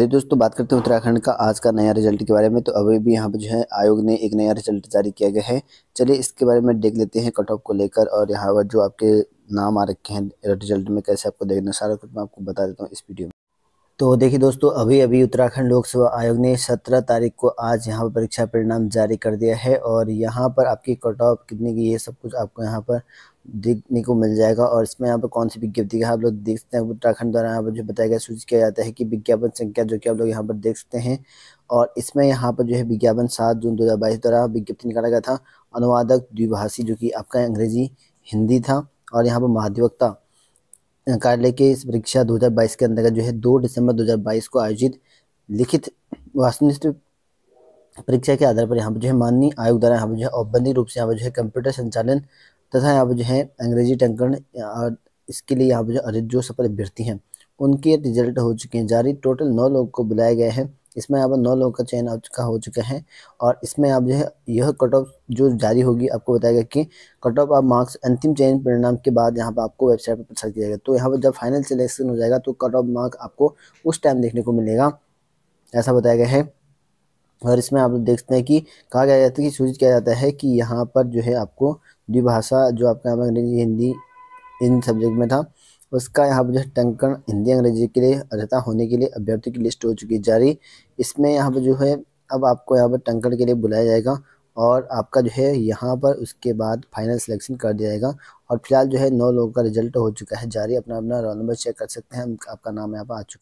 चलिए दोस्तों बात करते हैं उत्तराखंड का आज का नया रिजल्ट के बारे में तो अभी भी यहाँ पर जो है आयोग ने एक नया रिजल्ट जारी किया गया है चलिए इसके बारे में देख लेते हैं कट ऑफ को लेकर और यहाँ पर जो आपके नाम आ रखे हैं रिजल्ट में कैसे आपको देखना सारा कुछ मैं आपको बता देता हूँ इस वीडियो में तो देखिए दोस्तों अभी अभी उत्तराखंड लोक सेवा आयोग ने 17 तारीख को आज यहाँ पर परीक्षा परिणाम जारी कर दिया है और यहाँ पर आपकी कट ऑफ कितनी की ये सब कुछ आपको यहाँ पर देखने को मिल जाएगा और इसमें यहाँ पर कौन सी विज्ञप्ति का आप लोग देख सकते हैं उत्तराखंड द्वारा यहाँ पर जो बताया गया सूचित किया जाता है कि विज्ञापन संख्या जो कि आप लोग यहाँ पर देख सकते हैं और इसमें यहाँ पर जो है विज्ञापन सात जून दो द्वारा विज्ञप्ति निकाला गया था अनुवादक द्विभाषी जो कि आपका अंग्रेजी हिंदी था और यहाँ पर महाधिवक्ता कार्यालय के इस परीक्षा 2022 के अंतर्गत जो है 2 दिसंबर 2022 को आयोजित लिखित वास्तुनिष्ठ परीक्षा के आधार पर यहाँ पर जो है माननीय आयोग द्वारा यहाँ पर जो है औपबंधिक रूप से यहाँ पर जो है कंप्यूटर संचालन तथा यहाँ पर जो है अंग्रेजी टंकण और इसके लिए यहाँ पर जो जो सफल अभ्यर्थी हैं उनके रिजल्ट हो चुके हैं जारी टोटल नौ लोगों को बुलाया गया है इसमें अब नौ लोगों का चयन आपका हो चुका है और इसमें आप जो है यह कट ऑफ जो जारी होगी आपको बताएगा कि कट ऑफ आप मार्क्स अंतिम चयन परिणाम के बाद यहाँ पर आपको वेबसाइट पर प्रसार किया जाएगा तो यहाँ पर जब फाइनल सिलेक्शन हो जाएगा तो कट ऑफ मार्क आपको उस टाइम देखने को मिलेगा ऐसा बताया गया है और इसमें आप देखते हैं कि कहा गया जाता है कि सूचित किया जाता है कि यहाँ पर जो है आपको द्विभाषा जो आपका यहाँ पर अंग्रेजी हिंदी इन सब्जेक्ट में था उसका यहाँ पर जो है टंकन हिंदी अंग्रेजी के लिए अर्हता होने के लिए अभ्यर्थी की लिस्ट हो चुकी है जारी इसमें यहाँ पर जो है अब आपको यहाँ पर टंकन के लिए बुलाया जाएगा और आपका जो है यहाँ पर उसके बाद फाइनल सिलेक्शन कर दिया जाएगा और फिलहाल जो है नौ लोगों का रिजल्ट हो चुका है जारी अपना अपना रोल नंबर चेक कर सकते हैं आपका नाम यहाँ पर आ चुका है